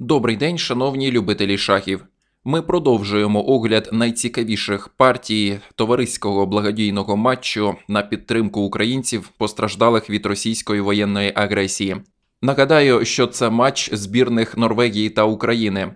Добрий день, шановні любителі шахів. Ми продовжуємо огляд найцікавіших партій товариського благодійного матчу на підтримку українців, постраждалих від російської воєнної агресії. Нагадаю, що це матч збірних Норвегії та України.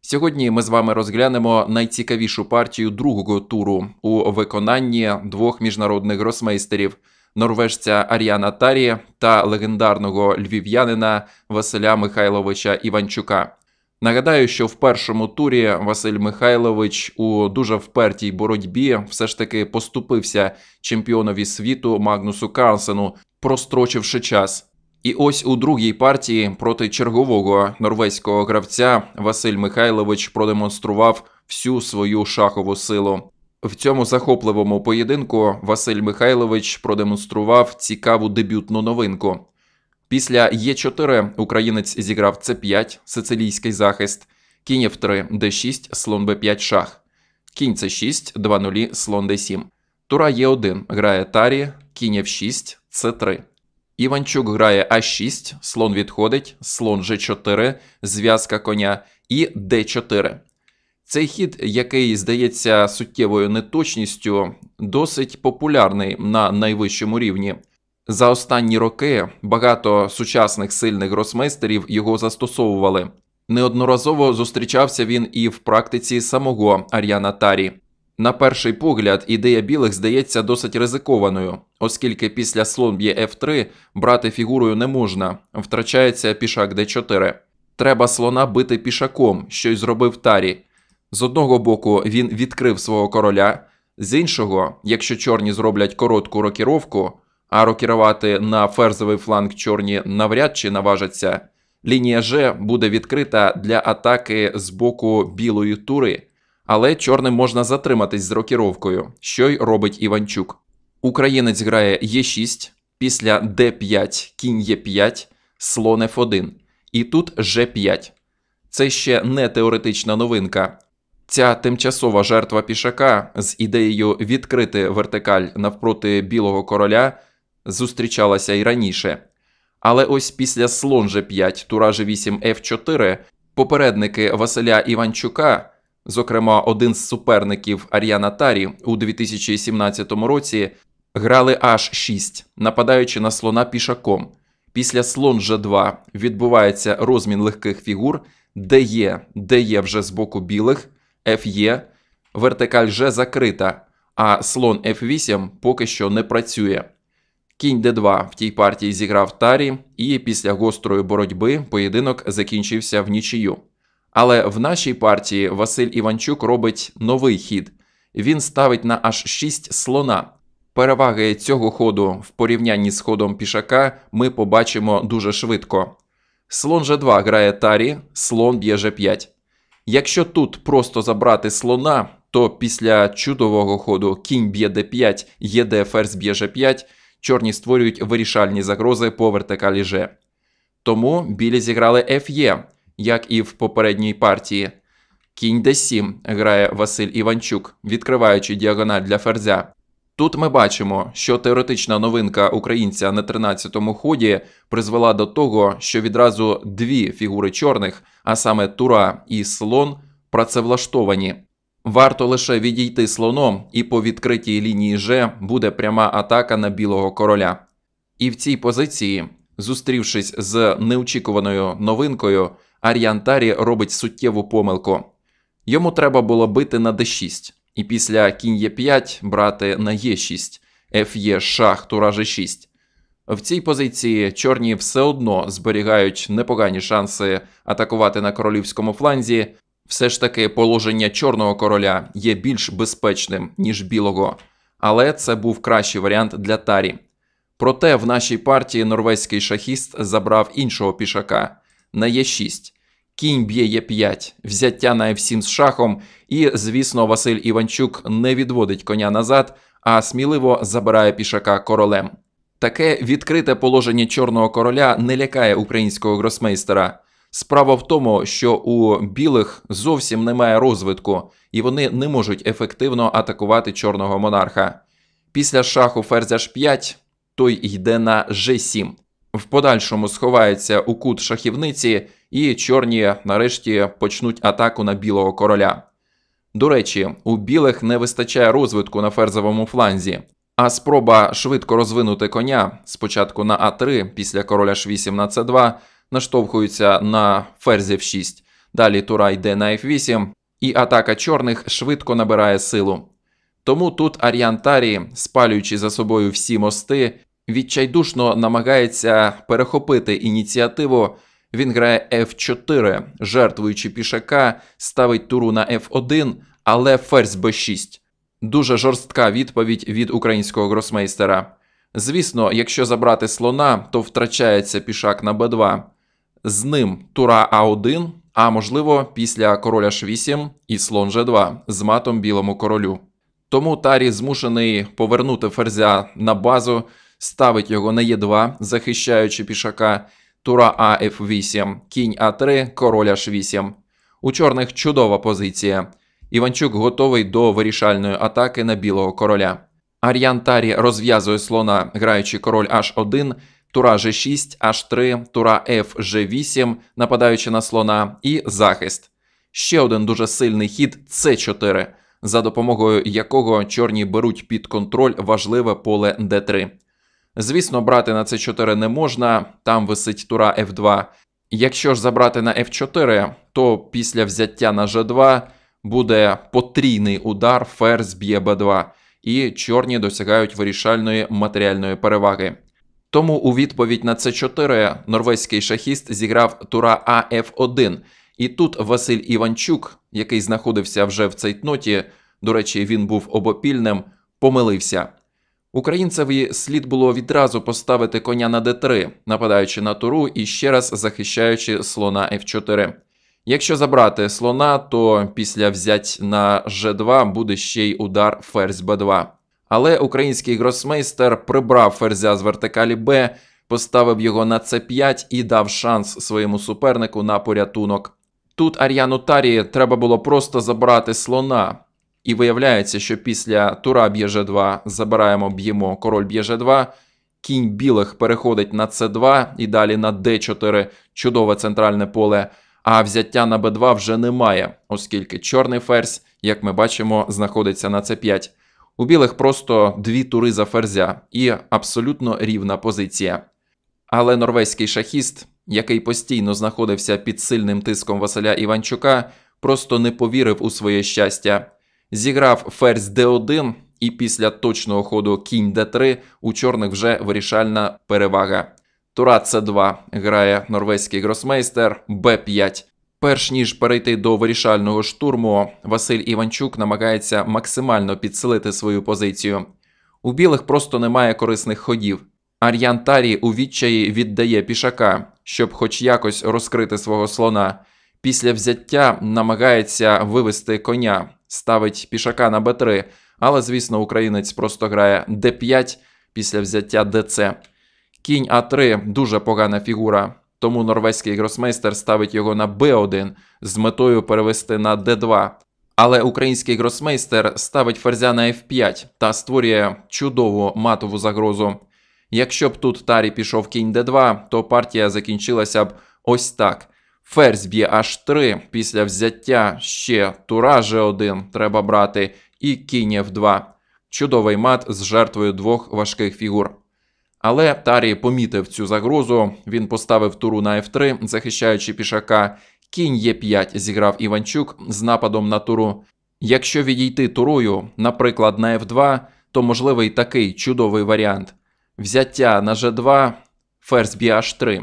Сьогодні ми з вами розглянемо найцікавішу партію другого туру у виконанні двох міжнародних гросмейстерів норвежця Ар'яна Тарі та легендарного львів'янина Василя Михайловича Іванчука. Нагадаю, що в першому турі Василь Михайлович у дуже впертій боротьбі все ж таки поступився чемпіонові світу Магнусу Карлсену, прострочивши час. І ось у другій партії проти чергового норвезького гравця Василь Михайлович продемонстрував всю свою шахову силу. В цьому захопливому поєдинку Василь Михайлович продемонстрував цікаву дебютну новинку. Після Е4 українець зіграв С5, сицилійський захист, кінь F3, Д6, слон Б5 шах, кінь С6, 2 нулі, слон Д7. Тура Е1 грає Тарі, кінь F6, С3. Іванчук грає А6, слон відходить, слон Ж4, зв'язка коня і Д4. Цей хід, який здається суттєвою неточністю, досить популярний на найвищому рівні. За останні роки багато сучасних сильних гросмейстерів його застосовували. Неодноразово зустрічався він і в практиці самого Ар'яна Тарі. На перший погляд, ідея білих здається досить ризикованою, оскільки після слонб'є F3 брати фігурою не можна, втрачається пішак d4. Треба слона бити пішаком, що й зробив Тарі. З одного боку, він відкрив свого короля, з іншого, якщо чорні зроблять коротку рокіровку, а рокірувати на ферзовий фланг чорні навряд чи наважаться, лінія Ж буде відкрита для атаки з боку білої тури, але чорним можна затриматись з рокіровкою, що й робить Іванчук. Українець грає Е6, після Д5, кінь Е5, слон Ф1, і тут Ж5. Це ще не теоретична новинка, Ця тимчасова жертва пішака з ідеєю відкрити вертикаль навпроти білого короля зустрічалася і раніше. Але ось після слон слонже 5 туражі 8 F4 попередники Василя Іванчука, зокрема один з суперників Ар'яна Тарі у 2017 році, грали аж 6, нападаючи на слона пішаком. Після слон слонже 2 відбувається розмін легких фігур, де є, де є вже з боку білих. FE, е, вертикаль G закрита, а слон F8 поки що не працює. Кінь d2 в тій партії зіграв Тарі, і після гострої боротьби поєдинок закінчився в нічию. Але в нашій партії Василь Іванчук робить новий хід. Він ставить на аж 6 слона. Переваги цього ходу в порівнянні з ходом пішака ми побачимо дуже швидко. Слон G2 грає Тарі, слон б'є G5. Якщо тут просто забрати слона, то після чудового ходу кінь б'є d5, єде ферзь б'є g5, чорні створюють вирішальні загрози по вертикалі G. Тому білі зіграли ф'є, як і в попередній партії. Кінь d7 грає Василь Іванчук, відкриваючи діагональ для ферзя. Тут ми бачимо, що теоретична новинка українця на 13-му ході призвела до того, що відразу дві фігури чорних, а саме Тура і слон, працевлаштовані. Варто лише відійти слоном, і по відкритій лінії Ж буде пряма атака на білого короля. І в цій позиції, зустрівшись з неочікуваною новинкою, Аріантарі робить суттєву помилку. Йому треба було бити на д 6 і після кінь є 5 брати на є 6, ф'є шах, тура ж 6. В цій позиції чорні все одно зберігають непогані шанси атакувати на королівському фланзі. Все ж таки положення чорного короля є більш безпечним, ніж білого, але це був кращий варіант для Тарі. Проте в нашій партії норвезький шахіст забрав іншого пішака на Е6, Кінь б'є є е 5 взяття на F7 е з шахом, і, звісно, Василь Іванчук не відводить коня назад, а сміливо забирає пішака королем. Таке відкрите положення чорного короля не лякає українського гросмейстера. Справа в тому, що у білих зовсім немає розвитку, і вони не можуть ефективно атакувати чорного монарха. Після шаху ферзь ж 5 той йде на g7, в подальшому сховається у кут шахівниці, і чорні нарешті почнуть атаку на білого короля. До речі, у білих не вистачає розвитку на ферзовому фланзі, а спроба швидко розвинути коня спочатку на А3, після короля ж 8 на С2, наштовхується на ферзів 6. Далі Тура йде на F8, і атака чорних швидко набирає силу. Тому тут Аріантарі, спалюючи за собою всі мости, відчайдушно намагається перехопити ініціативу. Він грає F4, жертвуючи пішака, ставить туру на F1, але ферзь b6. Дуже жорстка відповідь від українського гросмейстера. Звісно, якщо забрати слона, то втрачається пішак на b2. З ним тура А1, а можливо, після короля h 8 і слон G2 з матом білому королю. Тому Тарі змушений повернути ферзя на базу, ставить його на Е2, захищаючи пішака, тура А Ф8, кінь А3, король H8. У чорних чудова позиція. Іванчук готовий до вирішальної атаки на білого короля. Ар'ян Тарі розв'язує слона, граючи король H1, тура G6, H3, тура F G8, нападаючи на слона, і захист. Ще один дуже сильний хід С4, за допомогою якого чорні беруть під контроль важливе поле Д3. Звісно, брати на с 4 не можна, там висить тура f2. Якщо ж забрати на f4, то після взяття на g2 буде потрійний удар, ферзь б'є b2, і чорні досягають вирішальної матеріальної переваги. Тому у відповідь на с 4 норвезький шахіст зіграв тура Аф1. І тут Василь Іванчук, який знаходився вже в цейтноті, до речі, він був обопільним, помилився. Українцеві слід було відразу поставити коня на d3, нападаючи на туру і ще раз захищаючи слона f4. Якщо забрати слона, то після взять на g2 буде ще й удар ферзь b2. Але український гросмейстер прибрав ферзя з вертикалі b, поставив його на c5 і дав шанс своєму супернику на порятунок. Тут Ар'яну Тарі треба було просто забрати слона. І виявляється, що після тура б'є 2 забираємо, б'ємо король б'є 2 кінь білих переходить на С2 і далі на Д4 чудове центральне поле. А взяття на Б2 вже немає, оскільки чорний ферзь, як ми бачимо, знаходиться на С5. У білих просто дві тури за ферзя і абсолютно рівна позиція. Але норвезький шахіст, який постійно знаходився під сильним тиском Василя Іванчука, просто не повірив у своє щастя. Зіграв ферзь d1, і після точного ходу кінь d3 у чорних вже вирішальна перевага. Тура С2 грає норвезький гросмейстер Б5. Перш ніж перейти до вирішального штурму, Василь Іванчук намагається максимально підсилити свою позицію. У білих просто немає корисних ходів. Ар'ян Тарі у відчаї віддає пішака, щоб хоч якось розкрити свого слона після взяття намагається вивести коня, ставить пішака на Б3. Але, звісно, українець просто грає Д5 після взяття ДЦ. Кінь А3 дуже погана фігура, тому норвезький гросмейстер ставить його на Б1 з метою перевести на Д2. Але український гросмейстер ставить ферзя на F5 та створює чудову матову загрозу. Якщо б тут Тарі пішов кінь Д2, то партія закінчилася б ось так. Ферзь б'є аж 3. Після взяття ще тура g 1 треба брати, і кінь f 2 Чудовий мат з жертвою двох важких фігур. Але Тарі помітив цю загрозу. Він поставив туру на F3, захищаючи пішака. Кінь е 5 зіграв Іванчук з нападом на туру. Якщо відійти турою, наприклад, на F2, то можливий такий чудовий варіант: взяття на G2, ферзь б'є H3.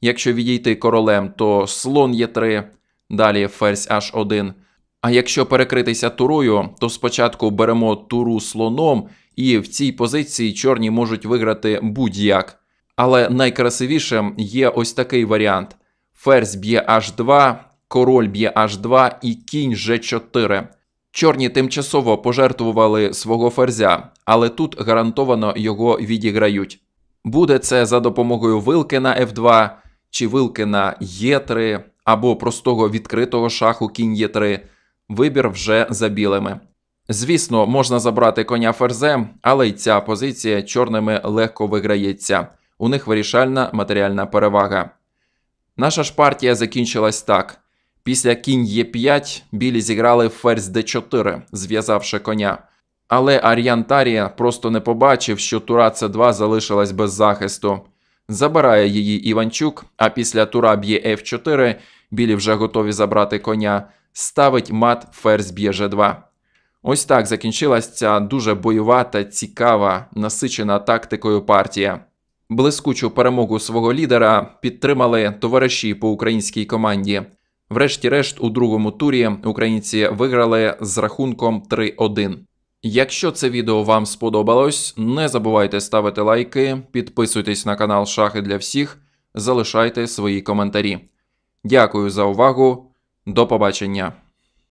Якщо відійти королем, то слон є 3, далі ферзь h1. А якщо перекритися турою, то спочатку беремо туру слоном, і в цій позиції чорні можуть виграти будь-як. Але найкрасивішим є ось такий варіант: ферзь б'є h2, король б'є h2 і кінь g4. Чорні тимчасово пожертвували свого ферзя, але тут гарантовано його відіграють. Буде це за допомогою вилки на f2, чи вилки на Є3 або простого відкритого шаху кінь Є3, вибір вже за білими. Звісно, можна забрати коня ферзем, але й ця позиція чорними легко виграється, у них вирішальна матеріальна перевага. Наша ж партія закінчилась так. Після кінь Е5 білі зіграли ферзь Д4, зв'язавши коня. Але Ар'ян Тарія просто не побачив, що Тура С2 залишилась без захисту. Забирає її Іванчук, а після тура б'є F4, білі вже готові забрати коня, ставить мат, ферзь б'є G2. Ось так закінчилась ця дуже бойова та цікава, насичена тактикою партія. Блискучу перемогу свого лідера підтримали товариші по українській команді. Врешті-решт, у другому турі українці виграли з рахунком 3-1. Якщо це відео вам сподобалось, не забувайте ставити лайки, підписуйтесь на канал Шахи для всіх, залишайте свої коментарі. Дякую за увагу, до побачення!